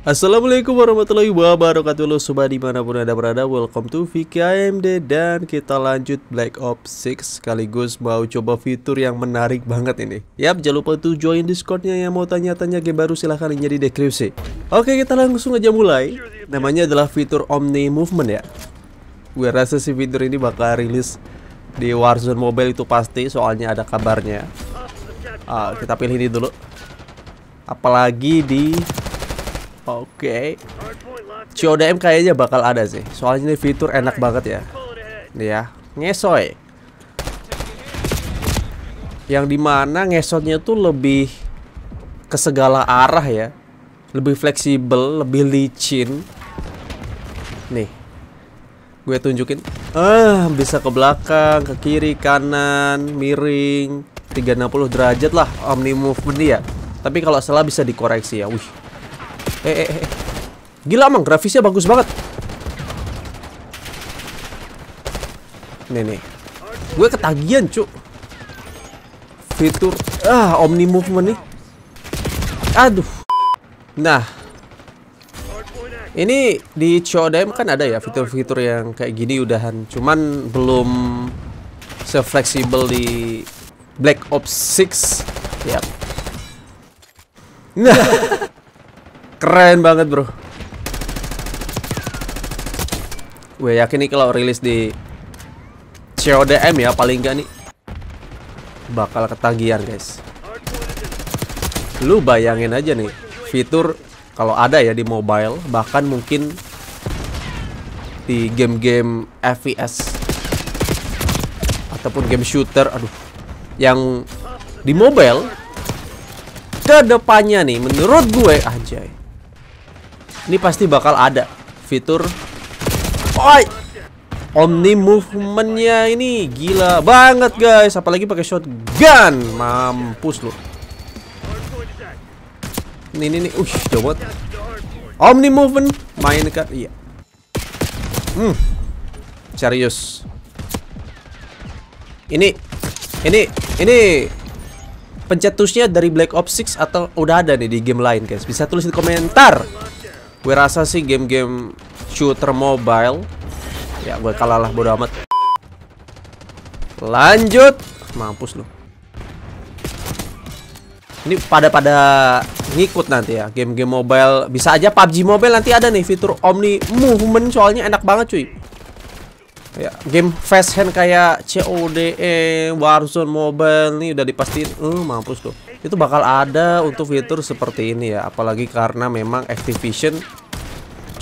Assalamualaikum warahmatullahi wabarakatuh Lo sobat dimanapun anda berada Welcome to VKMD Dan kita lanjut Black Ops 6 Sekaligus mau coba fitur yang menarik banget ini Yap jangan lupa tuh join discordnya Yang mau tanya-tanya game baru silahkan linknya di deskripsi Oke kita langsung aja mulai Namanya adalah fitur Omni Movement ya Gue rasa si fitur ini bakal rilis Di Warzone Mobile itu pasti Soalnya ada kabarnya uh, Kita pilih ini dulu Apalagi di Oke. Okay. CODM kayaknya bakal ada sih. Soalnya ini fitur enak banget ya. Nih ya, ngesoy. Yang dimana ngesotnya tuh lebih ke segala arah ya. Lebih fleksibel, lebih licin. Nih. Gue tunjukin. Ah, bisa ke belakang, ke kiri, kanan, miring, 360 derajat lah omni movement dia. Ya. Tapi kalau salah bisa dikoreksi ya. Wih, Eh eh, eh, eh, Gila emang grafisnya bagus banget. Nih Gue ketagihan, cu. Fitur ah omni movement nih. Aduh. Nah. Ini di CODM kan ada ya fitur-fitur yang kayak gini udahan. Cuman belum sefleksibel di Black Ops 6. Ya. Nah. Keren banget, Bro. Gue yakin nih kalau rilis di CODM ya paling gak nih bakal ketagihan, guys. Lu bayangin aja nih fitur kalau ada ya di mobile, bahkan mungkin di game-game FPS ataupun game shooter, aduh. Yang di mobile kedepannya nih menurut gue anjay ini pasti bakal ada fitur Oi! Omni movementnya ini gila banget guys, apalagi pakai shotgun, mampus loh. Ini ini nih, uh, jawab. Omni movement Main kan iya. Hmm, serius. Ini, ini, ini pencetusnya dari Black Ops 6 atau udah ada nih di game lain guys? Bisa tulis di komentar. Gue rasa sih game-game shooter mobile Ya gue kalah lah bodo amat Lanjut Mampus lu Ini pada-pada ngikut nanti ya Game-game mobile Bisa aja PUBG Mobile nanti ada nih fitur Omni Movement Soalnya enak banget cuy Ya, game fast hand kayak CODE, Warzone Mobile nih udah dipastiin, eh uh, mampus tuh. Itu bakal ada untuk fitur seperti ini ya, apalagi karena memang Activision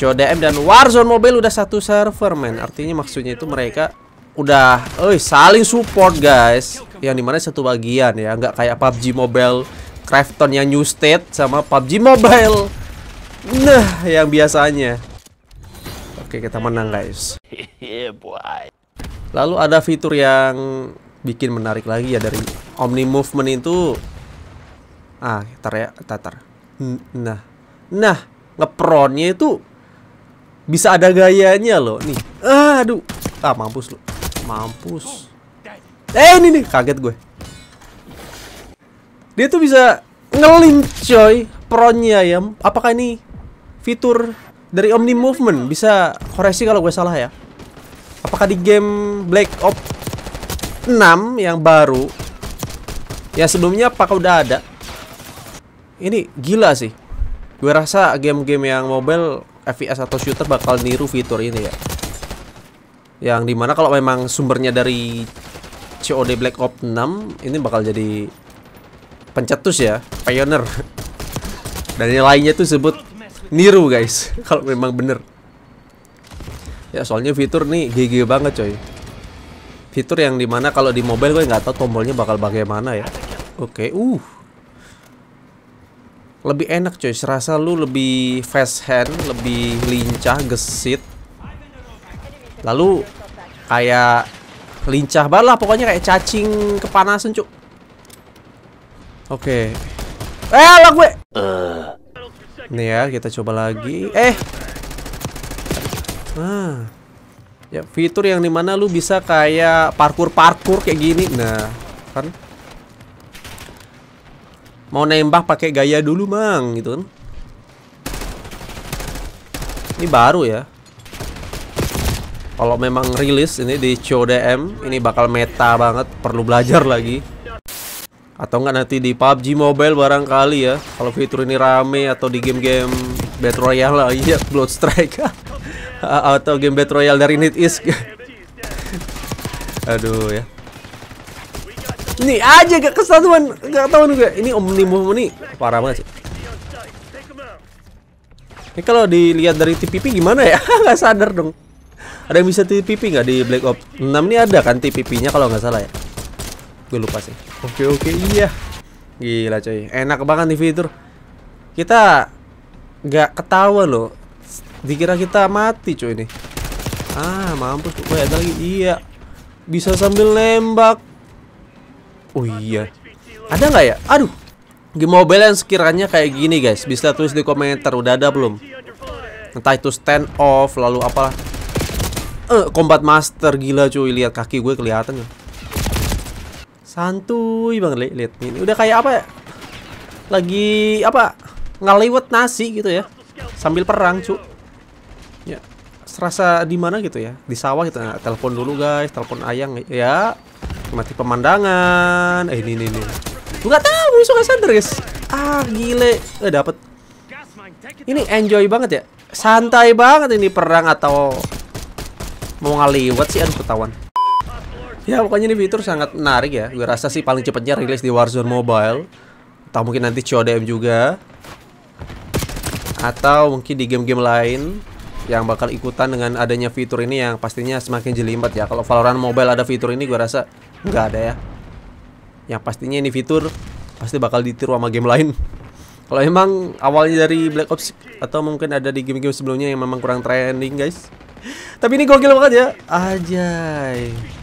CODM dan Warzone Mobile udah satu server men. Artinya maksudnya itu mereka udah eh saling support guys. Yang dimana satu bagian ya, nggak kayak PUBG Mobile, Crafton yang New State sama PUBG Mobile. Nah, yang biasanya Oke, kita menang guys. Lalu ada fitur yang bikin menarik lagi ya dari Omni Movement itu. Ah, ntar ya, tatar. Nah, nah, ngepronnya itu bisa ada gayanya loh. Nih, ah, aduh, ah mampus lo, mampus. Eh, ini nih, kaget gue. Dia tuh bisa ngelincoy coy pronnya ya. Apakah ini fitur dari Omni Movement bisa koreksi kalau gue salah ya. Apakah di game Black Ops 6 yang baru? Ya sebelumnya apakah udah ada? Ini gila sih. Gue rasa game-game yang mobile FPS atau shooter bakal niru fitur ini ya. Yang dimana kalau memang sumbernya dari COD Black Ops 6 ini bakal jadi pencetus ya, pioneer. Dan yang lainnya tuh sebut niru guys kalau memang bener ya soalnya fitur nih GG banget coy fitur yang dimana kalau di mobile gue nggak tahu tombolnya bakal bagaimana ya oke okay, uh lebih enak coy serasa lu lebih fast hand lebih lincah gesit lalu kayak lincah banget lah pokoknya kayak cacing kepanasan cuk oke okay. eh lah gue uh. Nih ya, kita coba lagi. Eh. Ah. Ya, fitur yang dimana lu bisa kayak parkur-parkur kayak gini. Nah, kan. Mau nembak pakai gaya dulu, Mang, gitu kan. Ini baru ya. Kalau memang rilis ini di CODM, ini bakal meta banget, perlu belajar lagi. Atau nggak nanti di PUBG Mobile barangkali ya Kalau fitur ini rame atau di game-game Battle Royale lah Iya, Blood Strike Atau game Battle Royale dari Need Is Aduh ya ini aja gak kesatuan Gak tau juga Ini Omnibus ini parah banget sih ini kalau dilihat dari TPP gimana ya? nggak sadar dong. Ada yang bisa TPP nggak di Black Ops 6 ini ada kan TPP-nya kalau nggak salah ya? Gue lupa sih. Oke oke iya. Gila coy. Enak banget nih fitur. Kita Gak ketawa loh. Dikira kita mati coy ini. Ah, mampus. Wah, ada lagi. Iya. Bisa sambil nembak. Oh iya. Ada gak ya? Aduh. Game mobile yang sekiranya kayak gini guys Bisa tulis di komentar Udah ada belum? Entah itu stand off Lalu apalah eh, Combat master Gila cuy Lihat kaki gue kelihatan ya Santuy banget lihat nih. Udah kayak apa ya? Lagi apa? Ngaliwet nasi gitu ya. Sambil perang, cu. Ya, serasa di mana gitu ya? Di sawah gitu. Nah, telepon dulu guys, telepon Ayang ya. Mati pemandangan. Eh, ini ini ini. Gua tahu suka center, guys. Ah, gile. Eh, dapat. Ini enjoy banget ya. Santai banget ini perang atau mau ngaliwat sih aduh ketahuan. Ya pokoknya ini fitur sangat menarik ya. Gue rasa sih paling cepatnya rilis di Warzone Mobile. Atau mungkin nanti CODM juga. Atau mungkin di game-game lain yang bakal ikutan dengan adanya fitur ini yang pastinya semakin jelimet ya. Kalau Valorant Mobile ada fitur ini gue rasa nggak ada ya. Yang pastinya ini fitur pasti bakal ditiru sama game lain. Kalau emang awalnya dari Black Ops atau mungkin ada di game-game sebelumnya yang memang kurang trending guys. Tapi ini gokil banget ya. Ajay.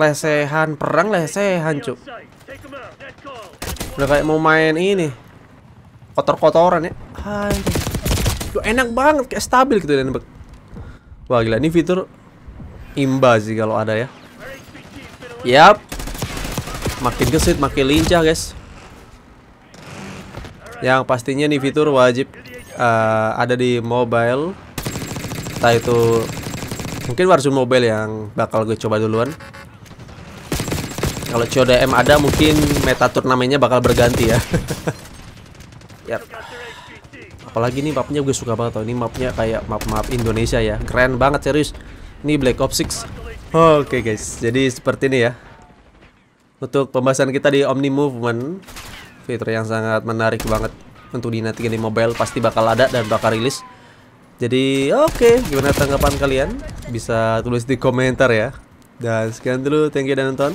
Lesehan perang lesehan cuk Udah kayak mau main ini Kotor-kotoran ya Hai Duh, enak banget kayak stabil gitu dan Wah gila ini fitur Imba sih kalau ada ya Yap Makin gesit makin lincah guys Yang pastinya nih fitur wajib uh, Ada di mobile Entah itu Mungkin warzone mobile yang bakal gue coba duluan kalau CODM ada mungkin meta turnamennya bakal berganti ya. yep. Apalagi nih mapnya gue suka banget tau Ini mapnya kayak map-map Indonesia ya Keren banget serius Ini Black Ops 6 Oke okay, guys Jadi seperti ini ya Untuk pembahasan kita di Omni Movement Fitur yang sangat menarik banget Untuk dinantikan di mobile Pasti bakal ada dan bakal rilis Jadi oke okay. Gimana tanggapan kalian? Bisa tulis di komentar ya Dan sekian dulu Thank you dan nonton